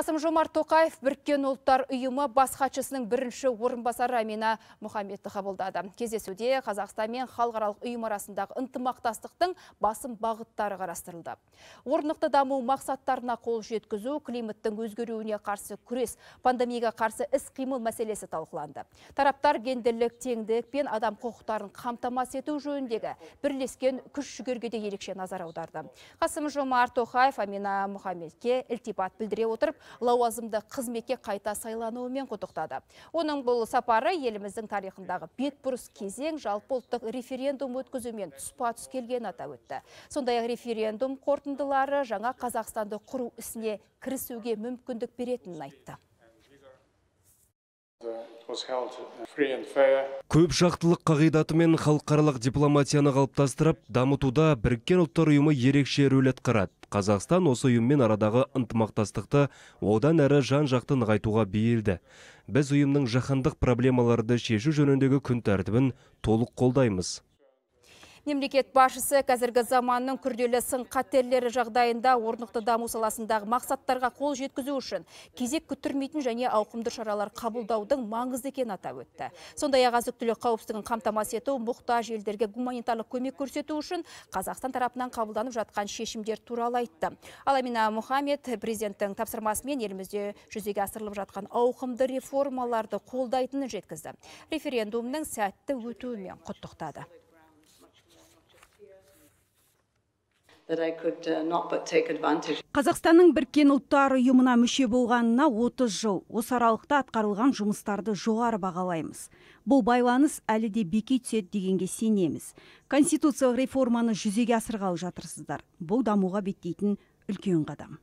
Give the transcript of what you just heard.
қасым жомарт тоқаев біріккен ұлттар ұйымы бас хатшысының бірінші орынбасары Амина мұхаммедті қабылдады кездесуде қазақстан мен халықаралық ұйым арасындағы ынтымақтастықтың басым бағыттары қарастырылды орнықты даму мақсаттарына қол жеткізу климаттың өзгеруіне қарсы күрес пандемияға қарсы іс қимыл мәселесі талқыланды тараптар гендерлік теңдік пен адам құқықтарын қамтамасыз ету жөніндегі бірлескен күш жігерге де ерекше назар аударды қасым жомарт тоқаев Амина мұхаммедке ілтипат білдіре отырып лауазымды қызметке қайта сайлануымен құттықтады оның бұл сапары еліміздің тарихындағы бетбұрыс кезең жалпы ұлттық референдум өткізумен тұспа тұс келгенін атап өтті сондай ақ референдум қорытындылары жаңа қазақстанды құру ісіне кірісуге мүмкіндік беретінін айтты көп жақтылық қағидаты мен халықаралық дипломатияны қалыптастырып дамытуда біріккен ұлттар ұйымы ерекше рөл атқарады қазақстан осы ұйыммен арадағы ынтымақтастықты одан әрі жан жақты нығайтуға бейілді біз ұйымның жақындық проблемаларды шешу жөніндегі күн тәртібін толық қолдаймыз Мемлекет басшысы қазіргі заманның күрделі сын қатерлері жағдайында орнықты даму саласындағы мақсаттарға қол жеткізу үшін кезек күттірмейтін және ауқымды шаралар қабылдаудың маңызды екенін атап өтті. Сондай ақ азық түлік қауіпсіздігін қамтамасыз ету, мұқтаж елдерге гуманитарлық көмек көрсету үшін Қазақстан тарапынан қабылданып жатқан шешімдер туралы айтты. Аламина Мұхаммед президенттің тапсырмасымен елімізде жүзеге асырылып жатқан ауқымды реформаларды қолдайтынын жеткізді. Референдумның сәтті өтуімен құттықтады. Uh, қазақстанның біркен ұлттар ұйымына мүше болғанына 30 жыл осы аралықта атқарылған жұмыстарды жоғары бағалаймыз бұл байланыс әлі де беки түседі дегенге сенеміз конституциялық реформаны жүзеге асырғалы жатырсыздар бұл дамуға беттейтін үлкен қадам